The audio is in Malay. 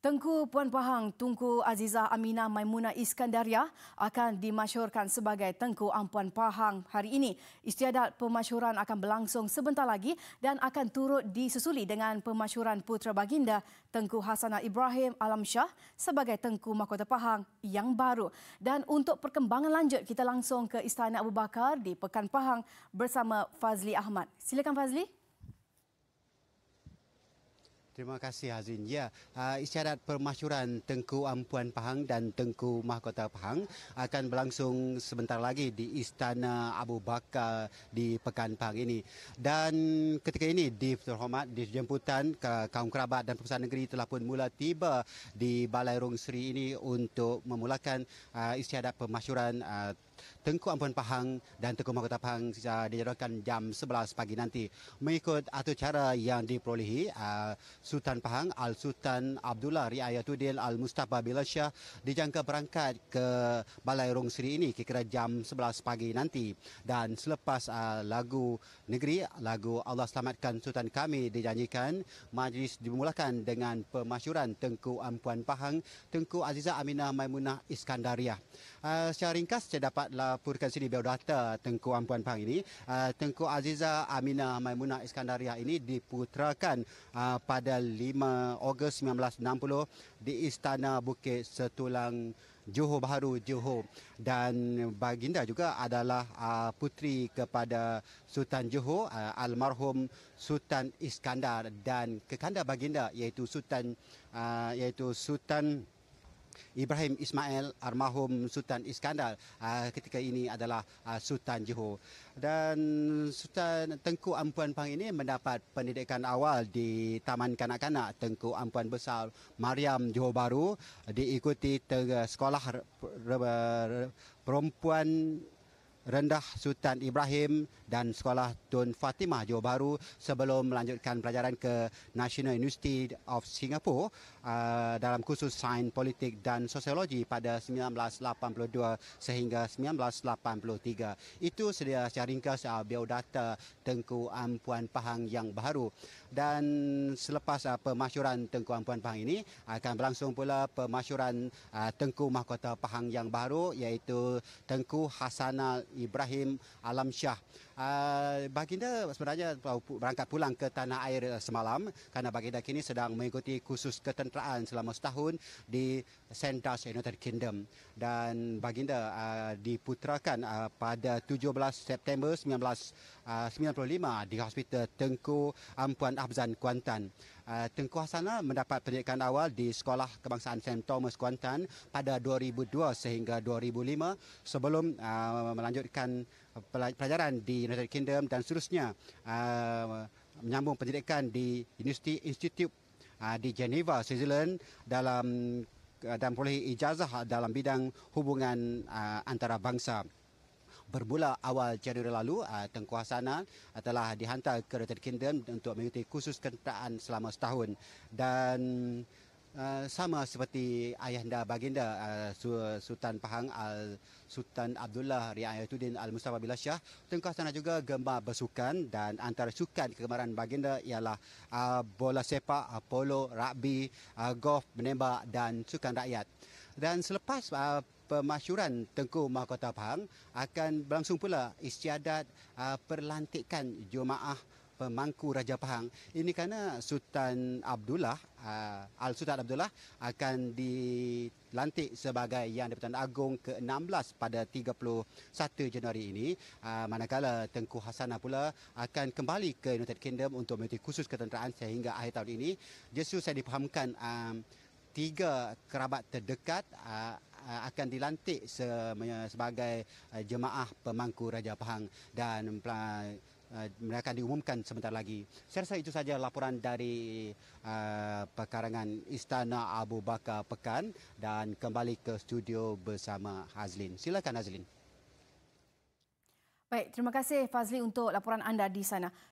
Tengku Puan Pahang Tengku Azizah Aminah Maimuna Iskandaria akan dimasyurkan sebagai Tengku Ampuan Pahang hari ini. Istiadat pemasyuran akan berlangsung sebentar lagi dan akan turut disusuli dengan pemasyuran putra baginda Tengku Hasanah Ibrahim Alam Shah sebagai Tengku Mahkota Pahang yang baru. Dan untuk perkembangan lanjut kita langsung ke Istana Abu Bakar di Pekan Pahang bersama Fazli Ahmad. Silakan Fazli. Terima kasih Hazin. Ya, ah, isyarat permasyuran Tengku Ampuan Pahang dan Tengku Mahkota Pahang akan berlangsung sebentar lagi di Istana Abu Bakar di Pekan Pahang ini. Dan ketika ini di terhormat di jemputan ke kaum kerabat dan perusahaan negeri telah pun mula tiba di Balai Rung ini untuk memulakan ah, isyarat permasyuran ah, Tengku Ampun Pahang dan Tengku Mahkota Pahang uh, dijadualkan jam 11 pagi nanti. Mengikut atur cara yang diperolehi uh, Sultan Pahang Al-Sultan Abdullah Riayatuddin Al-Mustafa Bilasyah dijangka berangkat ke Balai Rung Seri ini kira-kira jam 11 pagi nanti dan selepas uh, lagu negeri, lagu Allah Selamatkan Sultan Kami dijanjikan majlis dimulakan dengan pemasyuran Tengku Ampuan Pahang Tengku Aziza Aminah Maimunah Iskandariah. Uh, secara ringkas saya dapat laporkan sini bio data Tengku Ampuan Pang ini ah, Tengku Aziza Amina Maimunah Iskandaria ini diputrakan ah, pada 5 Ogos 1960 di Istana Bukit Setulang Johor Bahru Johor dan baginda juga adalah ah, putri kepada Sultan Johor almarhum Sultan Iskandar dan kekanda baginda iaitu Sultan iaitu Sultan Ibrahim Ismail almarhum Sultan Iskandar ah, ketika ini adalah ah, Sultan Johor dan Sultan Tengku Ampuan Pang ini mendapat pendidikan awal di Taman Kanak-kanak Tengku Ampuan Besar Mariam Johor Baru diikuti sekolah perempuan Rendah Sultan Ibrahim dan Sekolah Tun Fatimah Johor Bahru sebelum melanjutkan pelajaran ke National University of Singapore uh, dalam kursus Sains Politik dan Sosiologi pada 1982 sehingga 1983. Itu sedia secara ringkas uh, biodata Tengku Ampuan Pahang yang baru. Dan selepas uh, pemasyuran Tengku Ampuan Pahang ini akan berlangsung pula pemasyuran uh, Tengku Mahkota Pahang yang baru iaitu Tengku Hasanah Ibrahim Alamsyah. Ah, baginda sebenarnya berangkat pulang ke tanah air eh, semalam kerana baginda kini sedang mengikuti kursus ketenteraan selama setahun di Sandhurst United Kingdom dan baginda ah, diputrakan ah, pada 17 September 1995 di Hospital Tengku Ampuan Abzan Kuantan. Tengku Hasanah mendapat pendidikan awal di Sekolah Kebangsaan St. Thomas Kuantan pada 2002 sehingga 2005 sebelum melanjutkan pelajaran di United Kingdom dan seterusnya uh, menyambung pendidikan di University Institute uh, di Geneva, Switzerland dalam uh, dan boleh ijazah dalam bidang hubungan uh, antarabangsa. Bermula awal Januari lalu, uh, Tengku Hasanah uh, telah dihantar ke United Kingdom untuk mengikuti kursus kentaan selama setahun dan Uh, sama seperti ayah anda, baginda uh, Sultan Pahang Al Sultan Abdullah Riayatuddin Al Mustafa Billah Shah tengkar sana juga gemar bersukan dan antara sukan kegemaran baginda ialah uh, bola sepak, uh, polo, rugby, uh, golf, menembak dan sukan rakyat. Dan selepas uh, pemasyuran Tengku Mahkota Pahang akan berlangsung pula istiadat uh, perlantikan jemaah pemangku Raja Pahang. Ini kerana Sultan Abdullah, uh, Al-Sultan Abdullah akan dilantik sebagai Yang di Agong ke-16 pada 31 Januari ini. Uh, manakala Tengku Hassanah pula akan kembali ke United Kingdom untuk menjadi khusus ketenteraan sehingga akhir tahun ini. Justru saya dipahamkan um, tiga kerabat terdekat uh, akan dilantik sebagai jemaah pemangku Raja Pahang dan Eh, mereka akan diumumkan sebentar lagi. Saya rasa itu saja laporan dari uh, pekarangan Istana Abu Bakar Pekan dan kembali ke studio bersama Hazlin. Silakan Hazlin. Baik, terima kasih Fazli untuk laporan anda di sana.